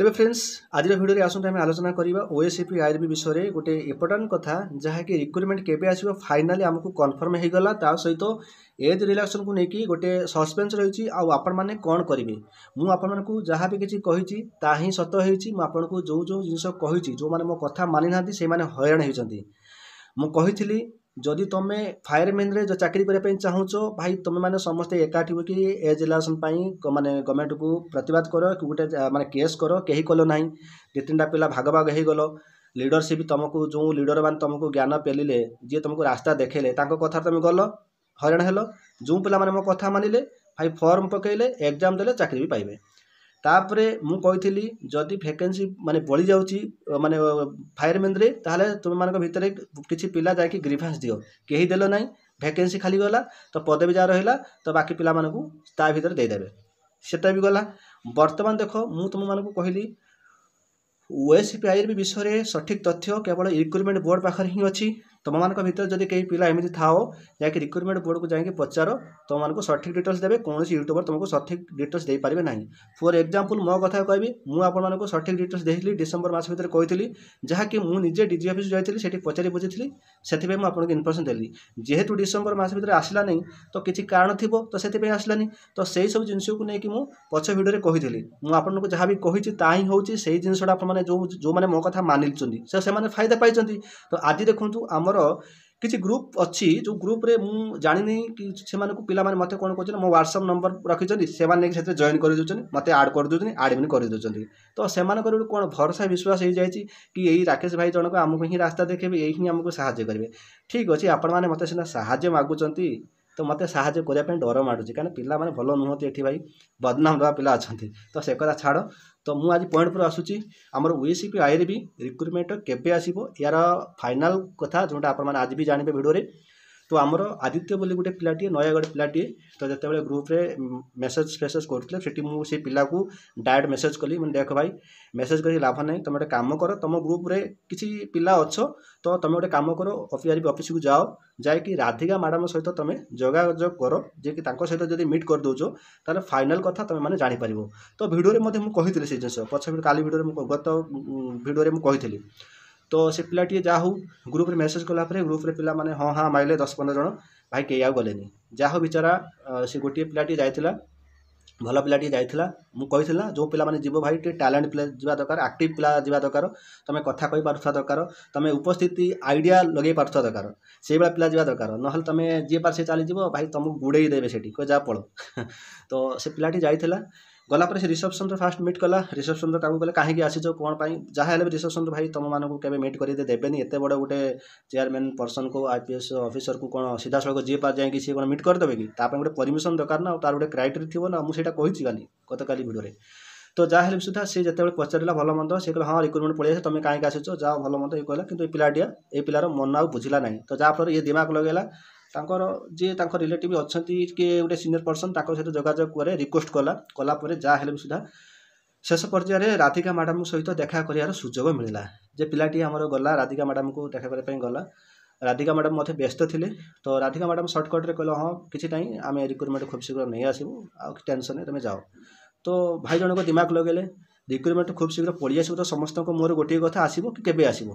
ତେବେ ଫ୍ରେଣ୍ଡସ୍ ଆଜିର ଭିଡ଼ିଓରେ ଆସନ୍ତୁ ଆମେ ଆଲୋଚନା କରିବା ଓଏସିପି ଆଇଆର୍ବି ବିଷୟରେ ଗୋଟେ ଇମ୍ପୋର୍ଟାଣ୍ଟ କଥା ଯାହାକି ରିକ୍ରୁଟମେଣ୍ଟ କେବେ ଆସିବ ଫାଇନାଲି ଆମକୁ କନଫର୍ମ ହୋଇଗଲା ତା ସହିତ ଏଜ୍ ରିଲାକ୍ସନକୁ ନେଇକି ଗୋଟେ ସସ୍ପେନ୍ସ ରହିଛି ଆଉ ଆପଣମାନେ କ'ଣ କରିବେ ମୁଁ ଆପଣମାନଙ୍କୁ ଯାହା ବି କିଛି କହିଛି ତାହା ହିଁ ସତ ହେଇଛି ମୁଁ ଆପଣଙ୍କୁ ଯେଉଁ ଯେଉଁ ଜିନିଷ କହିଛି ଯେଉଁମାନେ ମୋ କଥା ମାନିନାହାନ୍ତି ସେମାନେ ହଇରାଣ ହୋଇଛନ୍ତି ମୁଁ କହିଥିଲି ଯଦି ତୁମେ ଫାୟାରମ୍ୟାନ୍ରେ ଚାକିରି କରିବା ପାଇଁ ଚାହୁଁଛ ଭାଇ ତୁମେମାନେ ସମସ୍ତେ ଏକାଠି ହୋଇକି ଏଜ୍ ରିଲାକ୍ସେସନ୍ ପାଇଁ ମାନେ ଗଭର୍ଣ୍ଣମେଣ୍ଟକୁ ପ୍ରତିବାଦ କର କି ଗୋଟେ ମାନେ କେସ୍ କର କେହି କଲ ନାହିଁ ଦୁଇ ତିନିଟା ପିଲା ଭାଗ ଭାଗ ହେଇଗଲ ଲିଡ଼ରସିପ୍ ତୁମକୁ ଯେଉଁ ଲିଡ଼ରମାନେ ତୁମକୁ ଜ୍ଞାନ ପେଲିଲେ ଯିଏ ତୁମକୁ ରାସ୍ତା ଦେଖେଇଲେ ତାଙ୍କ କଥାରେ ତୁମେ ଗଲ ହଇରାଣ ହେଲ ଯେଉଁ ପିଲାମାନେ ମୋ କଥା ମାନିଲେ ଭାଇ ଫର୍ମ ପକେଇଲେ ଏକ୍ଜାମ୍ ଦେଲେ ଚାକିରି ବି ପାଇବେ ତାପରେ ମୁଁ କହିଥିଲି ଯଦି ଭ୍ୟାକେନ୍ସି ମାନେ ବଳିଯାଉଛି ମାନେ ଫାୟାରମ୍ୟାନ୍ରେ ତାହେଲେ ତୁମମାନଙ୍କ ଭିତରେ କିଛି ପିଲା ଯାଇକି ଗ୍ରିଭାନ୍ସ ଦିଅ କେହି ଦେଲ ନାହିଁ ଭ୍ୟାକେନ୍ସି ଖାଲି ଗଲା ତ ପଦବୀ ଯାହା ରହିଲା ତ ବାକି ପିଲାମାନଙ୍କୁ ତା ଭିତରେ ଦେଇଦେବେ ସେଟା ବି ଗଲା ବର୍ତ୍ତମାନ ଦେଖ ମୁଁ ତୁମମାନଙ୍କୁ କହିଲି ଓଏସ୍ପିଆଇର ବି ବିଷୟରେ ସଠିକ୍ ତଥ୍ୟ କେବଳ ରିକ୍ରୁଟମେଣ୍ଟ ବୋର୍ଡ଼ ପାଖରେ ହିଁ ଅଛି ତୁମମାନଙ୍କ ଭିତରେ ଯଦି କେହି ପିଲା ଏମିତି ଥାଅ ଯାହାକି ରିକ୍ରୁଟମେଣ୍ଟ ବୋର୍ଡ଼କୁ ଯାଇକି ପଚାର ତୁମମାନଙ୍କୁ ସଠିକ୍ ଡିଟେଲ୍ସ ଦେବେ କୌଣସି ୟୁଟ୍ୟୁବର ତୁମକୁ ସଠିକ୍ ଡିଟେଲ୍ସ ଦେଇପାରିବେ ନାହିଁ ଫର୍ ଏକ୍ଜାମ୍ପଲ୍ ମୋ କଥା କହିବି ମୁଁ ଆପଣମାନଙ୍କୁ ସଠିକ୍ ଡିଟେଲ୍ସ ଦେଇଥିଲି ଡିସେମ୍ବର ମାସ ଭିତରେ କହିଥିଲି ଯାହାକି ମୁଁ ନିଜେ ଡିଜି ଅଫିସ୍ ଯାଇଥିଲି ସେଠି ପଚାରି ବୁଝିଥିଲି ସେଥିପାଇଁ ମୁଁ ଆପଣଙ୍କୁ ଇନଫର୍ମେସନ୍ ଦେଲି ଯେହେତୁ ଡିସେମ୍ବର ମାସ ଭିତରେ ଆସିଲା ନାହିଁ ତ କିଛି କାରଣ ଥିବ ତ ସେଥିପାଇଁ ଆସିଲାନି ତ ସେଇ ସବୁ ଜିନିଷକୁ ନେଇକି ମୁଁ ପଛ ଭିଡ଼ିଓରେ କହିଥିଲି ମୁଁ ଆପଣଙ୍କୁ ଯାହା ବି କହିଛି ତାହା ହିଁ ହେଉଛି ସେଇ ଜିନିଷଟା ଆପଣମାନେ ଯେଉଁ ଯେଉଁମାନେ ମୋ କଥା ମାନିଛନ୍ତି ସେ ସେମାନେ ଫାଇଦା ପାଇଛନ୍ତି ତ ଆଜି ଦେଖନ୍ତୁ ଆମର ମୋର କିଛି ଗ୍ରୁପ୍ ଅଛି ଯେଉଁ ଗ୍ରୁପ୍ରେ ମୁଁ ଜାଣିନି କି ସେମାନଙ୍କୁ ପିଲାମାନେ ମୋତେ କ'ଣ କରୁଛନ୍ତି ମୋ ହ୍ୱାଟ୍ସଅପ୍ ନମ୍ବର ରଖିଛନ୍ତି ସେମାନେ ନେଇକି ସେଥିରେ ଜଏନ୍ କରିଦେଉଛନ୍ତି ମୋତେ ଆଡ଼୍ କରିଦେଉଛନ୍ତି ଆଡ଼ମିନ୍ କରିଦେଉଛନ୍ତି ତ ସେମାନଙ୍କର ଗୋଟେ କ'ଣ ଭରସା ବିଶ୍ୱାସ ହେଇଯାଇଛି କି ଏଇ ରାକେଶ ଭାଇ ଜଣକ ଆମକୁ ହିଁ ରାସ୍ତା ଦେଖେଇବେ ଏଇ ହିଁ ଆମକୁ ସାହାଯ୍ୟ କରିବେ ଠିକ୍ ଅଛି ଆପଣମାନେ ମୋତେ ସିନା ସାହାଯ୍ୟ ମାଗୁଛନ୍ତି ତ ମୋତେ ସାହାଯ୍ୟ କରିବା ପାଇଁ ଡର ମାଡ଼ୁଛି କାରଣ ପିଲାମାନେ ଭଲ ନୁହନ୍ତି ଏଠି ଭାଇ ବଦନାମ ଦେବା ପିଲା ଅଛନ୍ତି ତ ସେ କଥା ଛାଡ଼ ତ ମୁଁ ଆଜି ପଏଣ୍ଟ ପରେ ଆସୁଛି ଆମର ଓଏସିପି ଆଇରେ ବି ରିକ୍ରୁଟମେଣ୍ଟ କେବେ ଆସିବ ଏହାର ଫାଇନାଲ୍ କଥା ଯେଉଁଟା ଆପଣମାନେ ଆଜି ବି ଜାଣିବେ ଭିଡ଼ିଓରେ তো ଆମର ଆଦିତ୍ୟ ବୋଲି ଗୋଟେ ପିଲାଟିଏ ନୟାଗଡ଼ ପିଲାଟିଏ ତ ଯେତେବେଳେ ଗ୍ରୁପ୍ରେ ମେସେଜ୍ ଫେସେଜ୍ କରୁଥିଲେ ସେଠି ମୁଁ ସେଇ ପିଲାକୁ ଡାଇରେକ୍ଟ ମେସେଜ୍ କଲି ମାନେ ଦେଖ ଭାଇ ମେସେଜ୍ କରି ଲାଭ ନାହିଁ ତୁମେ ଗୋଟେ କାମ କର ତୁମ ଗ୍ରୁପ୍ରେ କିଛି ପିଲା ଅଛ ତ ତୁମେ ଗୋଟେ କାମ କର ଅଫିଆରବି ଅଫିସକୁ ଯାଅ ଯାଇକି ରାଧିକା ମ୍ୟାଡ଼ାମ୍ ସହିତ ତୁମେ ଯୋଗାଯୋଗ କର ଯିଏକି ତାଙ୍କ ସହିତ ଯଦି ମିଟ୍ କରିଦେଉଛ ତାହେଲେ ଫାଇନାଲ୍ କଥା ତୁମେମାନେ ଜାଣିପାରିବ ତ ଭିଡ଼ିଓରେ ମଧ୍ୟ ମୁଁ କହିଥିଲି ସେଇ ଜିନିଷ ପଛ କାଲି ଭିଡ଼ିଓରେ ମୁଁ ଗତ ଭିଡ଼ିଓରେ ମୁଁ କହିଥିଲି ତ ସେ ପିଲାଟିଏ ଯାହା ହଉ ଗ୍ରୁପ୍ରେ ମେସେଜ୍ କଲାପରେ ଗ୍ରୁପ୍ରେ ପିଲାମାନେ ହଁ ହାଁ ମାରିଲେ ଦଶ ପନ୍ଦର ଜଣ ଭାଇ କେହି ଆଉ ଗଲେନି ଯାହା ହଉ ବିଚରା ସେ ଗୋଟିଏ ପିଲାଟିଏ ଯାଇଥିଲା ଭଲ ପିଲାଟିଏ ଯାଇଥିଲା ମୁଁ କହିଥିଲା ଯେଉଁ ପିଲାମାନେ ଯିବ ଭାଇ ଟିକେ ଟ୍ୟାଲେଣ୍ଟ ପିଲା ଯିବା ଦରକାର ଆକ୍ଟିଭ୍ ପିଲା ଯିବା ଦରକାର ତୁମେ କଥା କହିପାରୁଥିବା ଦରକାର ତୁମେ ଉପସ୍ଥିତି ଆଇଡ଼ିଆ ଲଗାଇ ପାରୁଥିବା ଦରକାର ସେଇଭଳିଆ ପିଲା ଯିବା ଦରକାର ନହେଲେ ତୁମେ ଯିଏ ପାର ସେ ଚାଲିଯିବ ଭାଇ ତୁମକୁ ଗୁଡ଼େଇ ଦେବେ ସେଠି କହିବେ ଯାହା ପଳ ତ ସେ ପିଲାଟି ଯାଇଥିଲା গলাপরে সে ঋষভ চন্দ্র ফার্স্ট মিট কলা ঋষভ চন্দ্র তাকে কলে কাহিঁকি আসিছ কোণ পাই যা হলে ঋষভ চন্দ্র ভাই তোমাকে কেবে মিট করে দেবেনি এত বড় গোটে চেয়ারম্যান পর্সন কু আইপিএস অফিসর কু কোণ সিধাসলখ যিয়ে পার যাই সি কোণ মিট করিদেবে কি তা গোটে পরমিশন দরকার না তার গোটে ক্রাইটেরিয়া থিব না মু সেটা কইছি কালি গতকালি ভিডিওরে তো যা হলে সুদ্ধা সে যেতবে পচারা ভাল মন্দ সে কে হ্যাঁ রিক্রুটমেন্ট পড়ে আসে তুমি কাহিঁকি আসিছ যা ভাল মন্দ ইয়ে কহিলা কিন্তু এই পিলাটিয়া এই পিলার মন আউ বুঝিলা না তো যা ফলে ইয়ে দিমাগ লগাইলা ତାଙ୍କର ଯିଏ ତାଙ୍କ ରିଲେଟିଭ୍ ଅଛନ୍ତି କିଏ ଗୋଟେ ସିନିୟର୍ ପର୍ସନ୍ ତାଙ୍କ ସହିତ ଯୋଗାଯୋଗ କରେ ରିକ୍ୱେଷ୍ଟ କଲା କଲା ପରେ ଯାହା ହେଲେ ବି ସୁଦ୍ଧା ଶେଷ ପର୍ଯ୍ୟାୟରେ ରାଧିକା ମ୍ୟାଡ଼ାମ୍ ସହିତ ଦେଖା କରିବାର ସୁଯୋଗ ମିଳିଲା ଯେ ପିଲାଟି ଆମର ଗଲା ରାଧିକା ମ୍ୟାଡ଼ାମ୍ଙ୍କୁ ଦେଖା କରିବା ପାଇଁ ଗଲା ରାଧିକା ମ୍ୟାଡ଼ାମ୍ ମଧ୍ୟ ବ୍ୟସ୍ତ ଥିଲେ ତ ରାଧିକା ମ୍ୟାଡ଼ାମ୍ ସର୍ଟକଟ୍ରେ କହିଲେ ହଁ କିଛି ନାହିଁ ଆମେ ରିକ୍ରୁଟମେଣ୍ଟ ଖୁବ୍ ଶୀଘ୍ର ନେଇ ଆସିବୁ ଆଉ ଟେନସନ୍ରେ ତୁମେ ଯାଅ ତ ଭାଇ ଜଣକ ଦିମାଗ ଲଗାଇଲେ ରିକ୍ରୁଟମେଣ୍ଟ ଖୁବ୍ ଶୀଘ୍ର ପଳେଇ ଆସିବ ତ ସମସ୍ତଙ୍କ ମୋର ଗୋଟିଏ କଥା ଆସିବ କି କେବେ ଆସିବ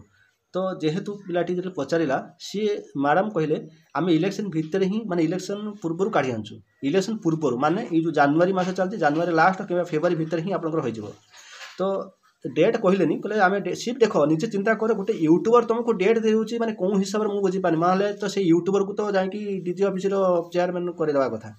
ତ ଯେହେତୁ ପିଲାଟି ଯେତେବେଳେ ପଚାରିଲା ସିଏ ମ୍ୟାଡ଼ାମ୍ କହିଲେ ଆମେ ଇଲେକ୍ସନ୍ ଭିତରେ ହିଁ ମାନେ ଇଲେକ୍ସନ୍ ପୂର୍ବରୁ କାଢ଼ି ଆଣୁଛୁ ଇଲେକ୍ସନ୍ ପୂର୍ବରୁ ମାନେ ଏଇ ଯେଉଁ ଜାନୁଆରୀ ମାସ ଚାଲିଛି ଜାନୁଆରୀ ଲାଷ୍ଟ କିମ୍ବା ଫେବୃଆରୀ ଭିତରେ ହିଁ ଆପଣଙ୍କର ହୋଇଯିବ ତ ଡେଟ୍ କହିଲେନି କହିଲେ ଆମେ ସିଏ ଦେଖ ନିଜେ ଚିନ୍ତା କର ଗୋଟେ ୟୁଟ୍ୟୁବର ତୁମକୁ ଡେଟ୍ ଦେଉଛି ମାନେ କେଉଁ ହିସାବରେ ମୁଁ ବୁଝିପାରୁନି ନହେଲେ ତ ସେଇ ୟୁଟ୍ୟୁବରକୁ ତ ଯାଇକି ଡି ଜି ଅଫିସର ଚେୟାରମ୍ୟାନ୍ କରିଦେବା କଥା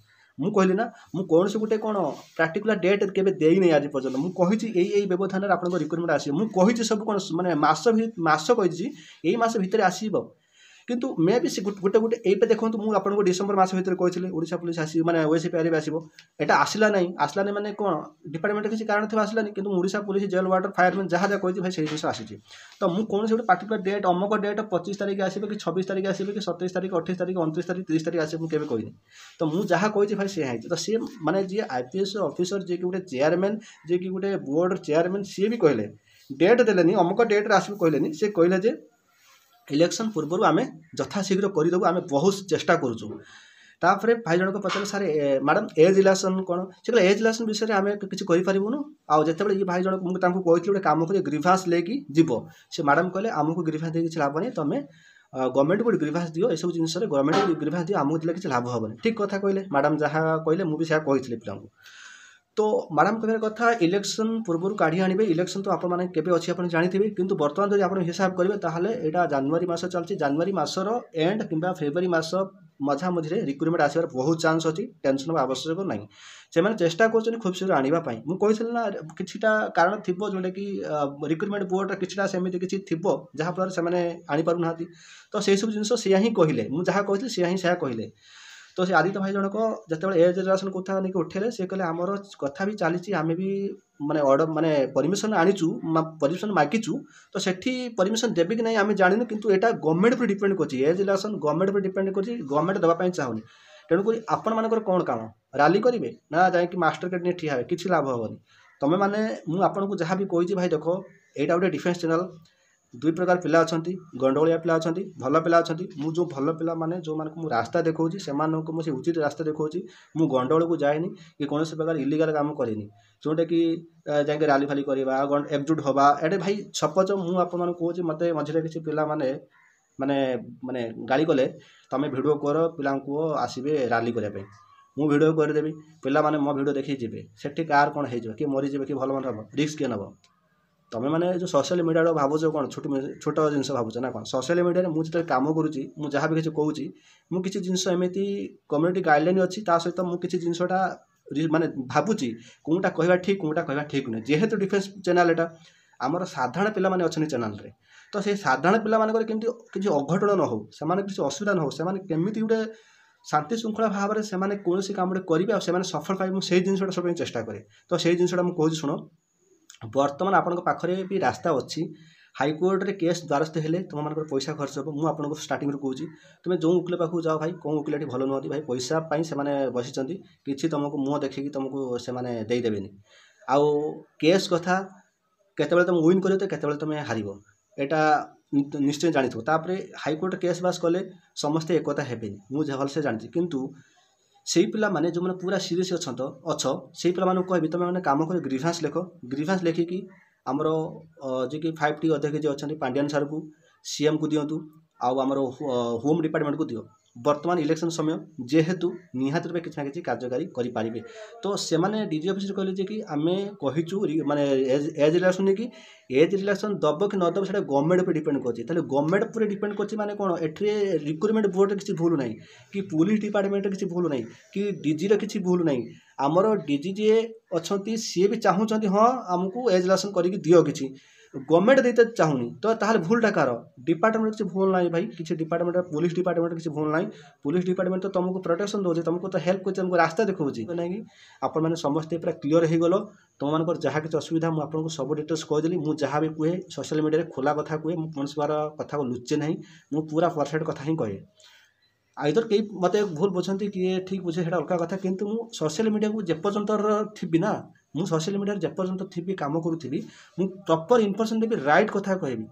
ମୁଁ କହିଲି ନା ମୁଁ କୌଣସି ଗୋଟେ କ'ଣ ପ୍ରାକ୍ଟିକୁଲାର ଡେଟ୍ କେବେ ଦେଇନାହିଁ ଆଜି ପର୍ଯ୍ୟନ୍ତ ମୁଁ କହିଛି ଏଇ ଏଇ ବ୍ୟବଧାନରେ ଆପଣଙ୍କ ରିକ୍ରୁଟମେଣ୍ଟ ଆସିବ ମୁଁ କହିଛି ସବୁ କ'ଣ ମାନେ ମାସ ମାସ କହିଛି ଏଇ ମାସ ଭିତରେ ଆସିବ କିନ୍ତୁ ମେ ବି ଗୋଟେ ଗୋଟେ ଏଇଟା ଦେଖନ୍ତୁ ମୁଁ ଆପଣଙ୍କୁ ଡିସେମ୍ବର ମାସ ଭିତରେ କହିଥିଲି ଓଡ଼ିଶା ପୁଲିସ୍ ଆସିବ ମାନେ ଓଏସି ପ୍ୟାରିବ ଆସିବ ଏଇଟା ଆସିଲା ନାହିଁ ଆସିଲାନି ମାନେ କ'ଣ ଡିପାର୍ଟମେଣ୍ଟ କିଛି କାରଣ ଥିବ ଆସିଲାନି କିନ୍ତୁ Odisha police jail warder fireman ଯାହା ଯାହା କହିଛି ଭାଇ ସେଇ ଜିନିଷ ଆସିଛି ତ ମୁଁ କୌଣସି ଗୋଟେ ପାର୍ଟିକୁଲାର ଡେଟ୍ ଅମକ ଡେଟ୍ ପଚିଶ ତାରିଖ ଆସିବ କି ଛବିଶ ତାରିଖ ଆସିବ କି ସତେଇଶ ତାରିଖ ଅଠେଇଶ ତାରିଖ ଅଣତିରିଶ ତାରିଖ ତିରିଶ ତାରିଖ ଆସିବ ମୁଁ କେବେ କହିନି ତ ମୁଁ ଯାହା କହିଛି ଭାଇ ସେୟା ହେଇଛି ତ ସିଏ ମାନେ ଯିଏ ଆଇ ପି ଏସ୍ ଅଫିସର ଯିଏକି ଗୋଟେ ଚେୟାରମ୍ୟାନ୍ ଯିଏକି ଗୋଟେ ବୋର୍ଡର ଚେୟାରମ୍ୟାନ୍ ସିଏ ବି କହିଲେ ଡେଟ୍ ଦେଲେନି ଅମକ ଡେଟ୍ରେ ଆସିବ କହିଲେନି ସେ କହିଲେ ଯେ ইলেকশন পূର୍ବରୁ ଆମେ ଯଥାଶୀଘ୍ର କରିଦେବୁ ଆମେ ବହୁତ ଚେଷ୍ଟା କରୁଛୁ ତାପରେ ଭାଇ ଜଣକ ପଚାରିଲେ ସାର୍ ମ୍ୟାଡ଼ାମ୍ ଏଜ୍ ରିଲାସନ୍ କ'ଣ ସେ କହିଲେ ଏଜ୍ ରିଲାସନ୍ ବିଷୟରେ ଆମେ କିଛି କରିପାରିବୁନୁ ଆଉ ଯେତେବେଳେ ଇଏ ଭାଇ ଜଣକ ମୁଁ ତାଙ୍କୁ କହିଥିଲି ଗୋଟେ କାମ କରି ଗ୍ରିଭାନ୍ସ ନେଇକି ଯିବ ସେ ମ୍ୟାଡ଼ାମ୍ କହିଲେ ଆମକୁ ଗ୍ରିଭାନ୍ସ ଦେଇକି କିଛି ଲାଭ ନାହିଁ ତୁମେ ଗଭର୍ଣ୍ଣମେଣ୍ଟକୁ ଗୋଟେ ଗ୍ରିଭାନ୍ସ ଦିଅ ଏସବୁ ଜିନିଷରେ ଗଭର୍ଣ୍ଣମେଣ୍ଟ ଗ୍ରିଭାନ୍ସ ଦିଅ ଆମକୁ ଦେଲେ କିଛି ଲାଭ ହେବନି ଠିକ୍ କଥା କହିଲେ ମ୍ୟାଡ଼ାମ୍ ଯାହା କହିଲେ ମୁଁ ବି ସେୟା କହିଥିଲି ପିଲାଙ୍କୁ তো ম্যাডাম କହିବାର କଥା ଇଲେକ୍ସନ୍ ପୂର୍ବରୁ କାଢ଼ି ଆଣିବେ ଇଲେକ୍ସନ୍ ତ ଆପଣମାନେ କେବେ ଅଛି ଆପଣ ଜାଣିଥିବେ କିନ୍ତୁ ବର୍ତ୍ତମାନ ଯଦି ଆପଣ ହିସାବ କରିବେ ତାହେଲେ ଏଇଟା ଜାନୁଆରୀ ମାସ ଚାଲିଛି ଜାନୁଆରୀ ମାସର ଏଣ୍ଡ କିମ୍ବା ଫେବୃଆରୀ ମାସ ମଝାମଝିରେ ରିକ୍ରୁଟମେଣ୍ଟ ଆସିବାର ବହୁତ ଚାନ୍ସ ଅଛି ଟେନସନ୍ ହେବା ଆବଶ୍ୟକ ନାହିଁ ସେମାନେ ଚେଷ୍ଟା କରୁଛନ୍ତି ଖୁବ୍ ଶୀଘ୍ର ଆଣିବା ପାଇଁ ମୁଁ କହିଥିଲି ନା କିଛିଟା କାରଣ ଥିବ ଯେଉଁଟାକି ରିକ୍ରୁଟମେଣ୍ଟ ବୋର୍ଡ଼ର କିଛିଟା ସେମିତି କିଛି ଥିବ ଯାହାଫଳରେ ସେମାନେ ଆଣିପାରୁନାହାନ୍ତି ତ ସେହିସବୁ ଜିନିଷ ସେଇଆ ହିଁ କହିଲେ ମୁଁ ଯାହା କହିଥିଲି ସେଇଆ ହିଁ ସେୟା କହିଲେ ତ ସେ ଆଦିତ୍ୟ ଭାଇ ଜଣକ ଯେତେବେଳେ ଏ ଜେନେରେସନ୍ କଥା ନେଇକି ଉଠାଇଲେ ସେ କହିଲେ ଆମର କଥା ବି ଚାଲିଛି ଆମେ ବି ମାନେ ଅର୍ଡ଼ର ମାନେ ପରମିସନ୍ ଆଣିଛୁ ପରମିସନ୍ ମାଗିଛୁ ତ ସେଠି ପରମିସନ୍ ଦେବେ କି ନାହିଁ ଆମେ ଜାଣିନୁ କିନ୍ତୁ ଏଇଟା ଗଭର୍ଣ୍ଣମେଣ୍ଟ ଉପରେ ଡିପେଣ୍ଡ କରୁଛି ଏ ଜେନେରେସନ୍ ଗଭର୍ଣ୍ଣମେଣ୍ଟ ଉପରେ ଡିପେଣ୍ଡ କରୁଛି ଗଭର୍ଣ୍ଣମେଣ୍ଟ ଦେବା ପାଇଁ ଚାହୁଁନି ତେଣୁକରି ଆପଣମାନଙ୍କର କ'ଣ କାମ ରାଲି କରିବେ ନା ଯାଇକି ମାଷ୍ଟର କେଟ୍ ନେଇ ଠିଆ ହେବେ କିଛି ଲାଭ ହେବନି ତୁମେମାନେ ମୁଁ ଆପଣଙ୍କୁ ଯାହା ବି କହିଛି ଭାଇ ଦେଖ ଏଇଟା ଗୋଟେ ଡିଫେନ୍ସ ଚ୍ୟାନେଲ୍ ଦୁଇ ପ୍ରକାର ପିଲା ଅଛନ୍ତି ଗଣ୍ଡଗୋଳିଆ ପିଲା ଅଛନ୍ତି ଭଲ ପିଲା ଅଛନ୍ତି ମୁଁ ଯେଉଁ ଭଲ ପିଲାମାନେ ଯେଉଁମାନଙ୍କୁ ମୁଁ ରାସ୍ତା ଦେଖାଉଛି ସେମାନଙ୍କୁ ମୁଁ ସେ ଉଚିତ ରାସ୍ତା ଦେଖାଉଛି ମୁଁ ଗଣ୍ଡଗୋଳକୁ ଯାଏନି କି କୌଣସି ପ୍ରକାର ଇଲିଗାଲ୍ କାମ କରେନି ଯେଉଁଟାକି ଯାଇକି ରାଲି ଫାଲି କରିବା ଏକଜୁଟ୍ ହେବା ଏଇଟା ଭାଇ ସପୋଜ୍ ମୁଁ ଆପଣମାନଙ୍କୁ କହୁଛି ମୋତେ ମଝିରେ କିଛି ପିଲାମାନେ ମାନେ ମାନେ ଗାଳି କଲେ ତୁମେ ଭିଡ଼ିଓ କର ପିଲାଙ୍କୁ ଆସିବେ ରାଲି କରିବା ପାଇଁ ମୁଁ ଭିଡ଼ିଓ କରିଦେବି ପିଲାମାନେ ମୋ ଭିଡ଼ିଓ ଦେଖିକି ଯିବେ ସେଠି କାହାର କ'ଣ ହେଇଯିବ କିଏ ମରିଯିବେ କିଏ ଭଲ ମନ୍ଦ ହେବ ରିସ୍କ କିଏ ନେବ ତମେମାନେ ଯେଉଁ ସୋସିଆଲ୍ ମିଡ଼ିଆର ଭାବୁଛ କ'ଣ ଛୋଟ ଛୋଟ ଜିନିଷ ଭାବୁଛ ନା କ'ଣ ସୋସିଆଲ୍ ମିଡ଼ିଆରେ ମୁଁ ଯେତେବେଳେ କାମ କରୁଛି ମୁଁ ଯାହା ବି କିଛି କହୁଛି ମୁଁ କିଛି ଜିନିଷ ଏମିତି କମ୍ୟୁନିଟି ଗାଇଡ଼ଲାଇନ୍ ଅଛି ତା ସହିତ ମୁଁ କିଛି ଜିନିଷଟା ମାନେ ଭାବୁଛି କେଉଁଟା କହିବା ଠିକ୍ କେଉଁଟା କହିବା ଠିକ୍ ନୁହେଁ ଯେହେତୁ ଡିଫେନ୍ସ ଚ୍ୟାନେଲ୍ ଏଇଟା ଆମର ସାଧାରଣ ପିଲାମାନେ ଅଛନ୍ତି ଚ୍ୟାନେଲ୍ରେ ତ ସେ ସାଧାରଣ ପିଲାମାନଙ୍କର କେମିତି କିଛି ଅଘଟଣ ନ ହେଉ ସେମାନେ କିଛି ଅସୁବିଧା ନ ହେଉ ସେମାନେ କେମିତି ଗୋଟେ ଶାନ୍ତି ଶୃଙ୍ଖଳା ଭାବରେ ସେମାନେ କୌଣସି କାମଟେ କରିବେ ଆଉ ସେମାନେ ସଫଳ ପାଇବେ ମୁଁ ସେଇ ଜିନିଷଟା ସବୁପାଇଁ ଚେଷ୍ଟା କରେ ତ ସେଇ ଜିନିଷଟା ମୁଁ କହୁଛି ଶୁଣ ବର୍ତ୍ତମାନ ଆପଣଙ୍କ ପାଖରେ ବି ରାସ୍ତା ଅଛି ହାଇକୋର୍ଟରେ କେସ୍ ଦ୍ୱାରସ୍ଥ ହେଲେ ତୁମମାନଙ୍କର ପଇସା ଖର୍ଚ୍ଚ ହେବ ମୁଁ ଆପଣଙ୍କୁ ଷ୍ଟାର୍ଟିଂରୁ କହୁଛି ତୁମେ ଯେଉଁ ଓକିଲ ପାଖକୁ ଯାଅ ଭାଇ କେଉଁ ଓକିଲ ଏଠି ଭଲ ନୁହଁନ୍ତି ଭାଇ ପଇସା ପାଇଁ ସେମାନେ ବସିଛନ୍ତି କିଛି ତୁମକୁ ମୁହଁ ଦେଖିକି ତୁମକୁ ସେମାନେ ଦେଇଦେବେନି ଆଉ କେସ୍ କଥା କେତେବେଳେ ତୁମେ ୱିନ୍ କରିବ ତ କେତେବେଳେ ତୁମେ ହାରିବ ଏଇଟା ନିଶ୍ଚୟ ଜାଣିଥିବ ତାପରେ ହାଇକୋର୍ଟରେ କେସ୍ ବାସ୍ କଲେ ସମସ୍ତେ ଏକତା ହେବେନି ମୁଁ ଭଲସେ ଜାଣିଛି କିନ୍ତୁ সেই ପିଲାମାନେ ଯେଉଁମାନେ ପୁରା ସିରିୟସ୍ ଅଛନ୍ତ ଅଛ ସେଇ ପିଲାମାନଙ୍କୁ କହିବି ତୁମେମାନେ କାମ କରି ଗ୍ରିଭାନ୍ସ ଲେଖ ଗ୍ରିଭାନ୍ସ ଲେଖିକି ଆମର ଯିଏକି ଫାଇଭ୍ ଟି ଅଧ୍ୟକ୍ଷ ଯିଏ ଅଛନ୍ତି ପାଣ୍ଡିଆନ ସାର୍ଙ୍କୁ ସିଏମ୍କୁ ଦିଅନ୍ତୁ ଆଉ ଆମର ହୋମ୍ ଡିପାର୍ଟମେଣ୍ଟକୁ ଦିଅ ବର୍ତ୍ତମାନ ଇଲେକ୍ସନ୍ ସମୟ ଯେହେତୁ ନିହାତି ରୂପେ କିଛି ନା କିଛି କାର୍ଯ୍ୟକାରୀ କରିପାରିବେ ତ ସେମାନେ ଡି ଜି ଅଫିସ୍ରେ କହିଲେ ଯେ କି ଆମେ କହିଛୁ ମାନେ ଏଜ୍ ଏଜ୍ ରିଲାକ୍ସେସନ୍ ନେଇକି ଏଜ୍ ରିଲାକ୍ସେସନ୍ ଦେବ କି ନ ଦେବ ସେଇଟା ଗଭର୍ଣ୍ଣମେଣ୍ଟ ଉପରେ ଡିପେଣ୍ଡ କରୁଛି ତାହେଲେ ଗଭର୍ଣ୍ଣମେଣ୍ଟ ଉପରେ ଡିପେଣ୍ଡ କରୁଛି ମାନେ କ'ଣ ଏଥିରେ ରିକ୍ରୁଟମେଣ୍ଟ ବୋର୍ଡ଼ରେ କିଛି ଭୁଲ ନାହିଁ କି ପୋଲିସ୍ ଡିପାର୍ଟମେଣ୍ଟରେ କିଛି ଭୁଲ ନାହିଁ କି ଡିଜିର କିଛି ଭୁଲ ନାହିଁ ଆମର ଡି ଜି ଯିଏ ଅଛନ୍ତି ସିଏ ବି ଚାହୁଁଛନ୍ତି ହଁ ଆମକୁ ଏଜଲାସନ୍ କରିକି ଦିଅ କିଛି ଗଭର୍ଣ୍ଣମେଣ୍ଟ ଦେଇତେ ଚାହୁଁନି ତ ତାହେଲେ ଭୁଲଟା କାହାର ଡିପାର୍ଟମେଣ୍ଟ କିଛି ଭୁଲ ନାହିଁ ଭାଇ କିଛି ଡିପାର୍ଟମେଣ୍ଟ ପୋଲିସ ଡିପାର୍ଟମେଣ୍ଟ କିଛି ଭୁଲ ନାହିଁ ପୋଲିସ ଡିପାର୍ଟମେଣ୍ଟ ତ ତୁମକୁ ପ୍ରୋଟେକ୍ସନ୍ ଦେଉଛି ତୁମକୁ ତ ହେଲ୍ପ କରୁଛି ତୁମକୁ ରାସ୍ତା ଦେଖାଉଛି ନାଇଁକି ଆପଣମାନେ ସମସ୍ତେ ପୁରା କ୍ଲିଅର୍ ହେଇଗଲ ତୁମମାନଙ୍କର ଯାହା କିଛି ଅସୁବିଧା ମୁଁ ଆପଣଙ୍କୁ ସବୁ ଡିଟେଲ୍ସ କହିଦେଲି ମୁଁ ଯାହା ବି କୁହେ ସୋସିଆଲ୍ ମିଡ଼ିଆରେ ଖୋଲା କଥା କୁହେ ମୁଁ କୌଣସି ପ୍ରକାର କଥାକୁ ଲୁଚେ ନାହିଁ ମୁଁ ପୁରା ପରଫେକ୍ଟ କଥା ହିଁ କହେ ଆଇଦର କେହି ମୋତେ ଭୁଲ ବୁଝନ୍ତି କିଏ ଠିକ୍ ବୁଝେ ସେଇଟା ଅଲଗା କଥା କିନ୍ତୁ ମୁଁ ସୋସିଆଲ୍ ମିଡ଼ିଆକୁ ଯେପର୍ଯ୍ୟନ୍ତ ଥିବି ନା ମୁଁ ସୋସିଆଲ୍ ମିଡ଼ିଆରେ ଯେପର୍ଯ୍ୟନ୍ତ ଥିବି କାମ କରୁଥିବି ମୁଁ ପ୍ରପର୍ ଇନଫର୍ମେସନ୍ ଦେବି ରାଇଟ୍ କଥା କହିବି